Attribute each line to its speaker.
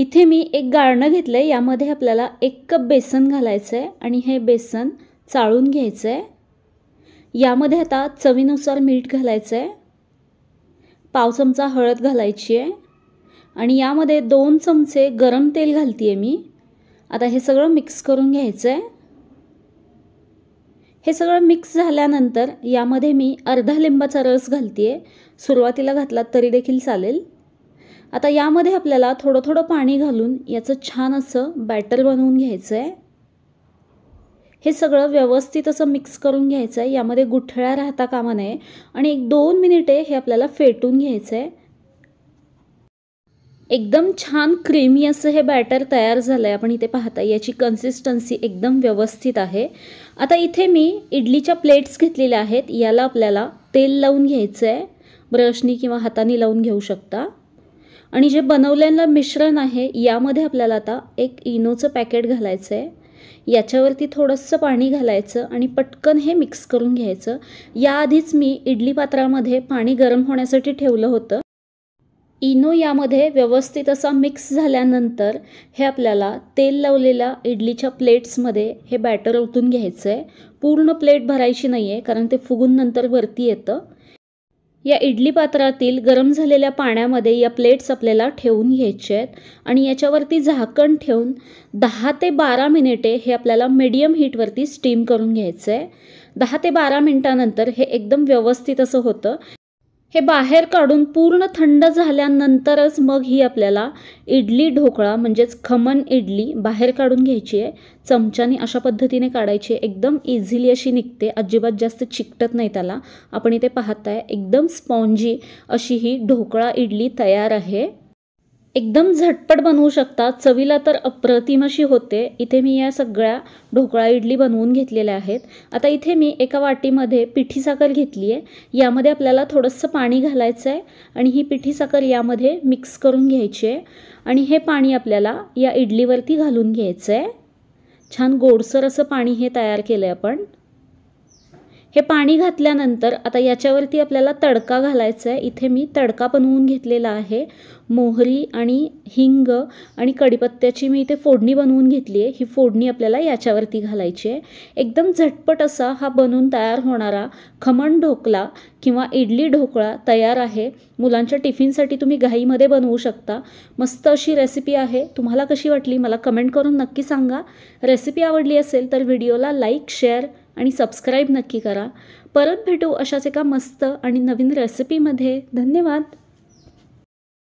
Speaker 1: इथे मी एक गाळणं घेतलं आहे यामध्ये आपल्याला एक कप बेसन घालायचं आहे आणि हे बेसन चाळून घ्यायचं आहे यामध्ये आता चवीनुसार मीठ घालायचं आहे पाव चमचा हळद घालायची आहे आणि यामध्ये दोन चमचे गरम तेल घालते आहे मी आता हे सगळं मिक्स करून घ्यायचं आहे हे सगळं मिक्स झाल्यानंतर यामध्ये मी अर्धा लिंबाचा रस घालते आहे सुरुवातीला घातला तरी देखील चालेल आता यामध्ये आपल्याला थोडं थोडं पाणी घालून याचं छान असं बॅटर बनवून घ्यायचं आहे हे सगळं व्यवस्थित असं मिक्स करून घ्यायचं आहे यामध्ये गुठळ्या राहता कामा नये आणि एक दोन मिनिटे हे आपल्याला फेटून घ्यायचं आहे एकदम छान क्रीमी असं हे बॅटर तयार झालं आहे आपण इथे पाहता याची कन्सिस्टन्सी एकदम व्यवस्थित आहे आता इथे मी इडलीच्या प्लेट्स घेतलेल्या आहेत याला आपल्याला तेल लावून घ्यायचं आहे ब्रशनी किंवा हाताने लावून घेऊ शकता आणि जे बनवलेलं मिश्रण आहे यामध्ये आपल्याला आता एक इनोचं पॅकेट घालायचं आहे याच्यावरती थोडंसं पाणी घालायचं आणि पटकन हे मिक्स करून घ्यायचं याआधीच मी इडली पात्रामध्ये पाणी गरम होण्यासाठी ठेवलं होतं इनो यामध्ये व्यवस्थित असा मिक्स झाल्यानंतर हे आपल्याला तेल लावलेल्या इडलीच्या प्लेट्समध्ये हे बॅटर ओतून घ्यायचं आहे पूर्ण प्लेट भरायची नाही आहे कारण ते फुगून नंतर वरती येतं या इडली पात्रातील गरम झालेल्या पाण्यामध्ये या प्लेट्स आपल्याला ठेवून घ्यायचे आहेत आणि याच्यावरती झाकण ठेवून दहा ते बारा मिनिटे हे आपल्याला मीडियम हीटवरती स्टीम करून घ्यायचं आहे दहा ते बारा मिनटानंतर हे एकदम व्यवस्थित असं होतं हे बाहेर काढून पूर्ण थंड झाल्यानंतरच मग ही आपल्याला इडली ढोकळा म्हणजेच खमन इडली बाहेर काढून घ्यायची आहे चमच्याने अशा पद्धतीने काढायची एकदम इझिली अशी निघते अजिबात जास्त चिकटत नाही त्याला आपण इथे पाहताय एकदम स्पॉन्जी अशी ही ढोकळा इडली तयार आहे एकदम झटपट बनवू शकता चवीला तर अप्रतिम अशी होते इथे मी या सगळ्या ढोकळा इडली बनवून घेतलेल्या आहेत आता इथे मी एका वाटीमध्ये पिठी घेतली आहे यामध्ये आपल्याला थोडंसं पाणी घालायचं आहे आणि ही पिठी साखर यामध्ये मिक्स करून घ्यायची आहे आणि हे पाणी आपल्याला या इडलीवरती घालून घ्यायचं आहे छान गोडसर असं पाणी हे तयार केलं आहे आपण हे पाणी घातल्यानंतर आता याच्यावरती आपल्याला तडका घालायचा आहे इथे मी तडका बनवून घेतलेला आहे मोहरी आणि हिंग आणि कडीपत्त्याची मी इथे फोडणी बनवून घेतली आहे ही फोडणी आपल्याला याच्यावरती घालायची आहे एकदम झटपट असा हा बनवून तयार होणारा खमण ढोकला किंवा इडली ढोकळा तयार आहे मुलांच्या टिफिनसाठी तुम्ही घाईमध्ये बनवू शकता मस्त अशी रेसिपी आहे तुम्हाला कशी वाटली मला कमेंट करून नक्की सांगा रेसिपी आवडली असेल तर व्हिडिओला लाईक शेअर आणि सबस्क्राईब नक्की करा परत भेटू अशाच एका मस्त आणि नवीन रेसिपीमध्ये धन्यवाद